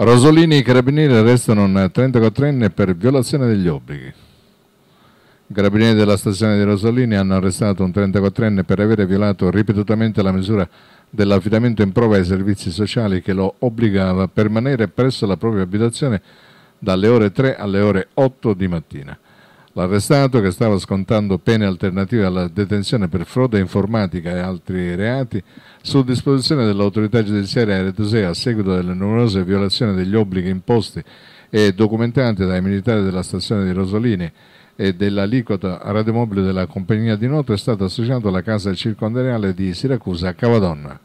Rosolini e i carabinieri arrestano un 34enne per violazione degli obblighi. I carabinieri della stazione di Rosolini hanno arrestato un 34enne per aver violato ripetutamente la misura dell'affidamento in prova ai servizi sociali che lo obbligava a permanere presso la propria abitazione dalle ore 3 alle ore 8 di mattina. L'arrestato, che stava scontando pene alternative alla detenzione per frode informatica e altri reati, su disposizione dell'autorità giudiziaria eritrea a seguito delle numerose violazioni degli obblighi imposti e documentati dai militari della stazione di Rosolini e dell'aliquota radiomobile della compagnia di Noto, è stato associato alla casa circondariale di Siracusa a Cavadonna.